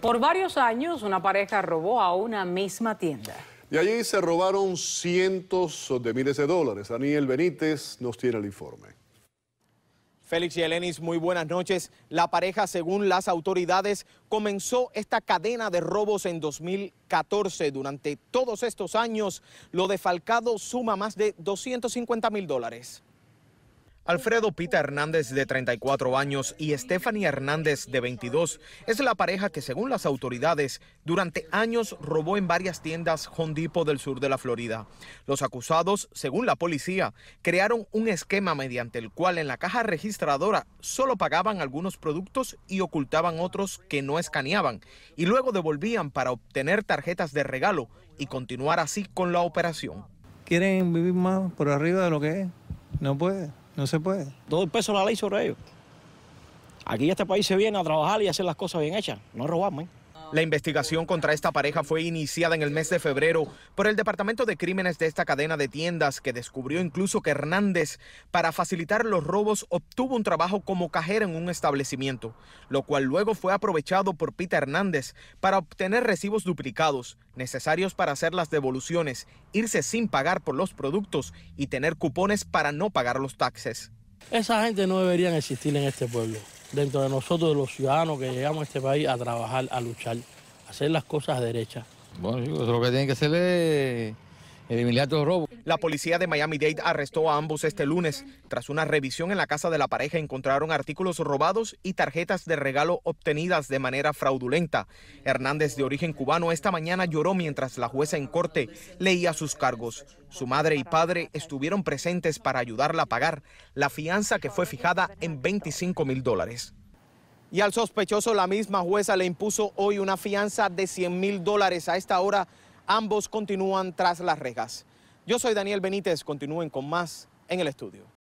Por varios años, una pareja robó a una misma tienda. Y allí se robaron cientos de miles de dólares. Daniel Benítez nos tiene el informe. Félix y Elenis, muy buenas noches. La pareja, según las autoridades, comenzó esta cadena de robos en 2014. Durante todos estos años, lo defalcado suma más de 250 mil dólares. Alfredo Pita Hernández, de 34 años, y Stephanie Hernández, de 22, es la pareja que, según las autoridades, durante años robó en varias tiendas Hondipo del sur de la Florida. Los acusados, según la policía, crearon un esquema mediante el cual en la caja registradora solo pagaban algunos productos y ocultaban otros que no escaneaban, y luego devolvían para obtener tarjetas de regalo y continuar así con la operación. Quieren vivir más por arriba de lo que es. No puede. No se puede. Todo el peso de la ley sobre ellos. Aquí este país se viene a trabajar y a hacer las cosas bien hechas, no robarme. La investigación contra esta pareja fue iniciada en el mes de febrero por el Departamento de Crímenes de esta cadena de tiendas, que descubrió incluso que Hernández, para facilitar los robos, obtuvo un trabajo como cajero en un establecimiento, lo cual luego fue aprovechado por Pita Hernández para obtener recibos duplicados, necesarios para hacer las devoluciones, irse sin pagar por los productos y tener cupones para no pagar los taxes. Esa gente no debería existir en este pueblo dentro de nosotros, de los ciudadanos que llegamos a este país a trabajar, a luchar, a hacer las cosas derechas. Bueno, chicos, lo que tienen que hacer es la policía de Miami-Dade arrestó a ambos este lunes. Tras una revisión en la casa de la pareja encontraron artículos robados y tarjetas de regalo obtenidas de manera fraudulenta. Hernández, de origen cubano, esta mañana lloró mientras la jueza en corte leía sus cargos. Su madre y padre estuvieron presentes para ayudarla a pagar la fianza que fue fijada en 25 mil dólares. Y al sospechoso la misma jueza le impuso hoy una fianza de 100 mil dólares. A esta hora Ambos continúan tras las rejas. Yo soy Daniel Benítez, continúen con más en el estudio.